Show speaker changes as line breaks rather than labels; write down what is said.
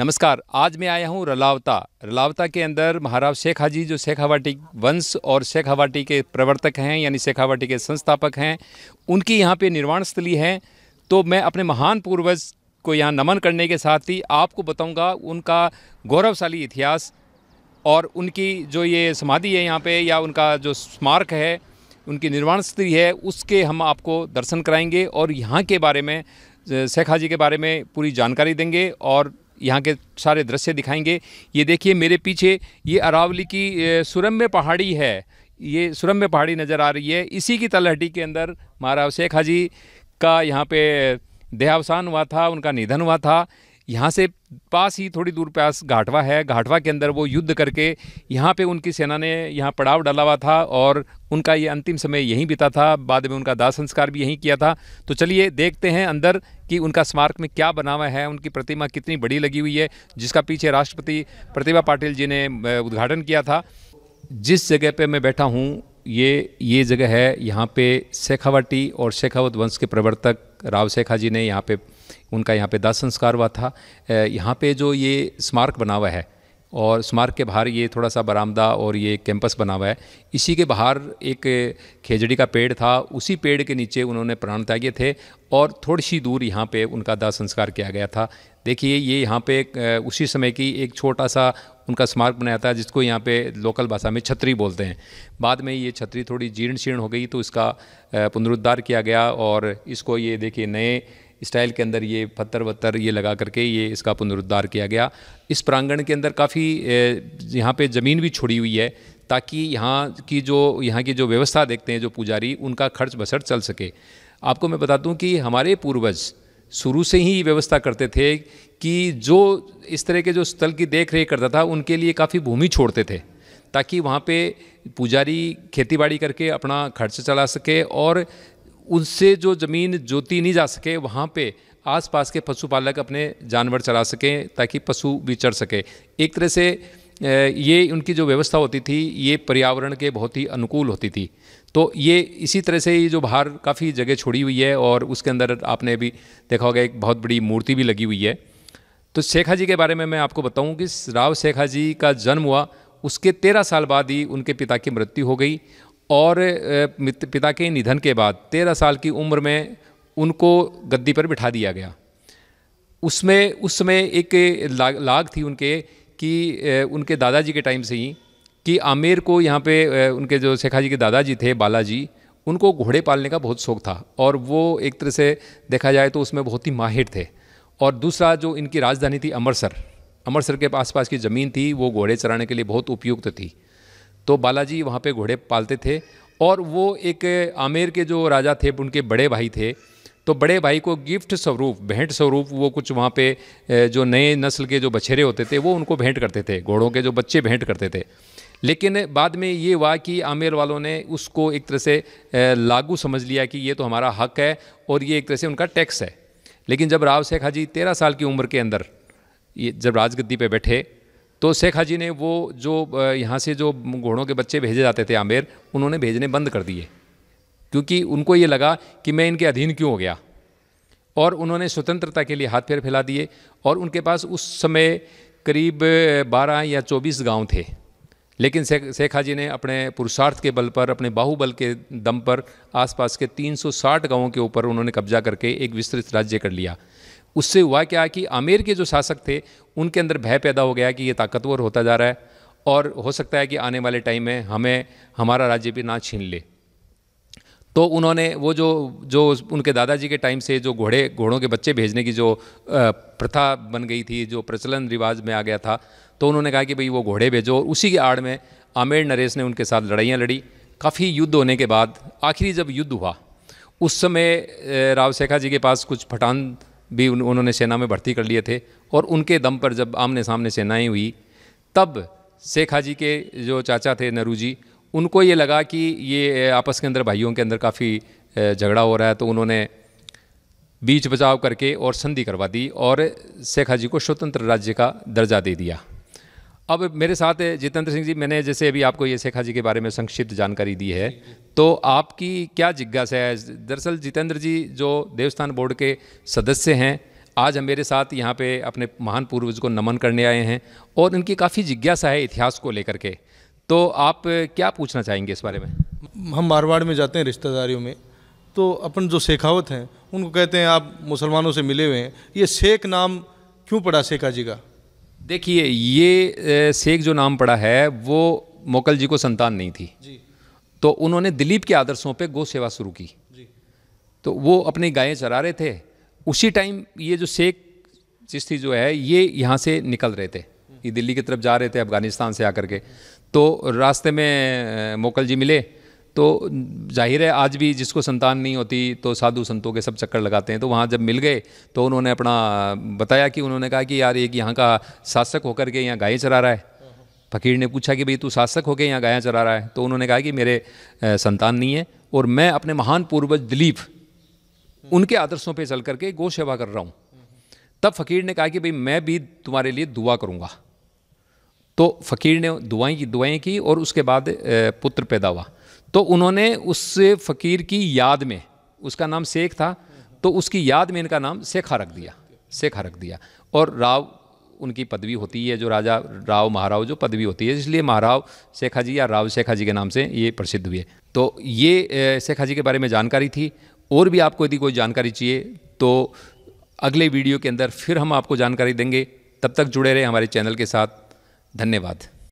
नमस्कार आज मैं आया हूँ रलावता रलावता के अंदर महाराव शेख हाजी जो शेखावाटी वंश और शेखावाटी के प्रवर्तक हैं यानी शेखावाटी के संस्थापक हैं उनकी यहाँ पे निर्माण स्थली है तो मैं अपने महान पूर्वज को यहाँ नमन करने के साथ ही आपको बताऊँगा उनका गौरवशाली इतिहास और उनकी जो ये समाधि है यहाँ पर या उनका जो स्मारक है उनकी निर्माण स्थली है उसके हम आपको दर्शन कराएंगे और यहाँ के बारे में शेखा जी के बारे में पूरी जानकारी देंगे और यहाँ के सारे दृश्य दिखाएंगे ये देखिए मेरे पीछे ये अरावली की सुरम्य पहाड़ी है ये सुरम्य पहाड़ी नज़र आ रही है इसी की तलहटी के अंदर महाराव शेख हाजी का यहाँ पे देहावसान हुआ था उनका निधन हुआ था यहाँ से पास ही थोड़ी दूर पास घाटवा है घाटवा के अंदर वो युद्ध करके यहाँ पे उनकी सेना ने यहाँ पड़ाव डाला हुआ था और उनका ये अंतिम समय यहीं बीता था बाद में उनका दाह संस्कार भी यहीं किया था तो चलिए देखते हैं अंदर कि उनका स्मारक में क्या बना हुआ है उनकी प्रतिमा कितनी बड़ी लगी हुई है जिसका पीछे राष्ट्रपति प्रतिभा पाटिल जी ने उद्घाटन किया था जिस जगह पर मैं बैठा हूँ ये ये जगह है यहाँ पे शेखावटी और शेखावत वंश के प्रवर्तक राव शेखा जी ने यहाँ पे उनका यहाँ पे दाह संस्कार हुआ था यहाँ पे जो ये स्मारक बना हुआ है और स्मारक के बाहर ये थोड़ा सा बरामदा और ये कैंपस बना हुआ है इसी के बाहर एक खेजड़ी का पेड़ था उसी पेड़ के नीचे उन्होंने प्राण त्यागे थे और थोड़ी सी दूर यहाँ पे उनका दाह संस्कार किया गया था देखिए ये यहाँ पे उसी समय की एक छोटा सा उनका स्मारक बनाया था जिसको यहाँ पे लोकल भाषा में छतरी बोलते हैं बाद में ये छतरी थोड़ी जीर्ण शीर्ण हो गई तो इसका पुनरुद्धार किया गया और इसको ये देखिए नए स्टाइल के अंदर ये पत्थर वत्थर ये लगा करके ये इसका पुनरुद्धार किया गया इस प्रांगण के अंदर काफ़ी यहाँ पे ज़मीन भी छोड़ी हुई है ताकि यहाँ की जो यहाँ की जो व्यवस्था देखते हैं जो पुजारी उनका खर्च बसर चल सके आपको मैं बता दूँ कि हमारे पूर्वज शुरू से ही व्यवस्था करते थे कि जो इस तरह के जो स्थल की देख रेख करता था उनके लिए काफ़ी भूमि छोड़ते थे ताकि वहाँ पे पुजारी खेतीबाड़ी करके अपना खर्च चला सके और उनसे जो ज़मीन जोती नहीं जा सके वहाँ पे आसपास के पशुपालक अपने जानवर चला सकें ताकि पशु भी चढ़ सके एक तरह से ये उनकी जो व्यवस्था होती थी ये पर्यावरण के बहुत ही अनुकूल होती थी तो ये इसी तरह से ये जो बाहर काफ़ी जगह छोड़ी हुई है और उसके अंदर आपने भी देखा होगा एक बहुत बड़ी मूर्ति भी लगी हुई है तो शेखा जी के बारे में मैं आपको बताऊं कि राव शेखा जी का जन्म हुआ उसके तेरह साल बाद ही उनके पिता की मृत्यु हो गई और पिता के निधन के बाद तेरह साल की उम्र में उनको गद्दी पर बिठा दिया गया उसमें उस समय एक लाग लाग थी उनके कि उनके दादाजी के टाइम से ही कि आमिर को यहाँ पे उनके जो शेखा जी के दादाजी थे बालाजी उनको घोड़े पालने का बहुत शौक था और वो एक तरह से देखा जाए तो उसमें बहुत ही माहिर थे और दूसरा जो इनकी राजधानी थी अमृतसर अमृतसर के आसपास की ज़मीन थी वो घोड़े चराने के लिए बहुत उपयुक्त थी तो बालाजी वहाँ पे घोड़े पालते थे और वो एक आमेर के जो राजा थे उनके बड़े भाई थे तो बड़े भाई को गिफ्ट स्वरूप भेंट स्वरूप वो कुछ वहाँ पे जो नए नस्ल के जो बछेरे होते थे वो उनको भेंट करते थे घोड़ों के जो बच्चे भेंट करते थे लेकिन बाद में ये हुआ कि आमेर वालों ने उसको एक तरह से लागू समझ लिया कि ये तो हमारा हक है और ये एक तरह से उनका टैक्स है लेकिन जब राव शेखा जी तेरह साल की उम्र के अंदर ये जब राजगद्दी पे बैठे तो शेखा जी ने वो जो यहाँ से जो घोड़ों के बच्चे भेजे जाते थे आमेर उन्होंने भेजने बंद कर दिए क्योंकि उनको ये लगा कि मैं इनके अधीन क्यों हो गया और उन्होंने स्वतंत्रता के लिए हाथ पैर फैला दिए और उनके पास उस समय करीब 12 या 24 गांव थे लेकिन शेख जी ने अपने पुरुषार्थ के बल पर अपने बाहुबल के दम पर आसपास के 360 गांवों के ऊपर उन्होंने कब्जा करके एक विस्तृत राज्य कर लिया उससे हुआ क्या कि आमेर के जो शासक थे उनके अंदर भय पैदा हो गया कि ये ताकतवर होता जा रहा है और हो सकता है कि आने वाले टाइम में हमें हमारा राज्य भी ना छीन ले तो उन्होंने वो जो जो उनके दादाजी के टाइम से जो घोड़े घोड़ों के बच्चे भेजने की जो प्रथा बन गई थी जो प्रचलन रिवाज में आ गया था तो उन्होंने कहा कि भाई वो घोड़े भेजो और उसी की आड़ में आमेर नरेश ने उनके साथ लड़ाइयाँ लड़ी काफ़ी युद्ध होने के बाद आखिरी जब युद्ध हुआ उस समय राव शेखा जी के पास कुछ फटान भी उन, उन्होंने सेना में भर्ती कर लिए थे और उनके दम पर जब आमने सामने सेनाएँ हुई तब शेखा जी के जो चाचा थे नरू जी उनको ये लगा कि ये आपस के अंदर भाइयों के अंदर काफ़ी झगड़ा हो रहा है तो उन्होंने बीच बचाव करके और संधि करवा दी और शेखा जी को स्वतंत्र राज्य का दर्जा दे दिया अब मेरे साथ जितेंद्र सिंह जी मैंने जैसे अभी आपको ये शेखा जी के बारे में संक्षिप्त जानकारी दी है तो आपकी क्या जिज्ञासा है दरअसल जितेंद्र जी जो देवस्थान बोर्ड के सदस्य हैं आज हम मेरे साथ यहाँ पे अपने महान पूर्वज को नमन करने आए हैं और इनकी काफ़ी जिज्ञासा है इतिहास को लेकर के तो आप क्या पूछना चाहेंगे इस बारे में हम मारवाड़ में जाते हैं रिश्तेदारियों में तो अपन जो शेखावत हैं उनको कहते हैं आप मुसलमानों से मिले हुए हैं ये शेख नाम क्यों पड़ा शेखा जी का देखिए ये शेख जो नाम पड़ा है वो मोकल जी को संतान नहीं थी जी तो उन्होंने दिलीप के आदर्शों पे गौ सेवा शुरू की जी तो वो अपनी गायें चरा रहे थे उसी टाइम ये जो शेख चिश्ती जो है ये यहाँ से निकल रहे थे ये दिल्ली की तरफ जा रहे थे अफ़गानिस्तान से आकर के तो रास्ते में मोकल जी मिले तो जाहिर है आज भी जिसको संतान नहीं होती तो साधु संतों के सब चक्कर लगाते हैं तो वहाँ जब मिल गए तो उन्होंने अपना बताया कि उन्होंने कहा कि यार एक यहाँ का शासक होकर के यहाँ गायें चरा रहा है फकीर ने पूछा कि भाई तू शासक होकर यहाँ गाय चरा रहा है तो उन्होंने कहा कि मेरे संतान नहीं है और मैं अपने महान पूर्वज दिलीप उनके आदर्शों पर चल करके गौ सेवा कर रहा हूँ तब फ़कीर ने कहा कि भाई मैं भी तुम्हारे लिए दुआ करूँगा तो फ़कीर ने दुआई की दुआएं की और उसके बाद पुत्र पैदा हुआ तो उन्होंने उस फ़कीर की याद में उसका नाम शेख था तो उसकी याद में इनका नाम शेखा रख दिया शेखा रख दिया और राव उनकी पदवी होती है जो राजा राव महाराव जो पदवी होती है इसलिए महाराव शेखा जी या राव शेखा जी के नाम से ये प्रसिद्ध हुए तो ये शेखा जी के बारे में जानकारी थी और भी आपको यदि कोई जानकारी चाहिए तो अगले वीडियो के अंदर फिर हम आपको जानकारी देंगे तब तक जुड़े रहे हमारे चैनल के साथ धन्यवाद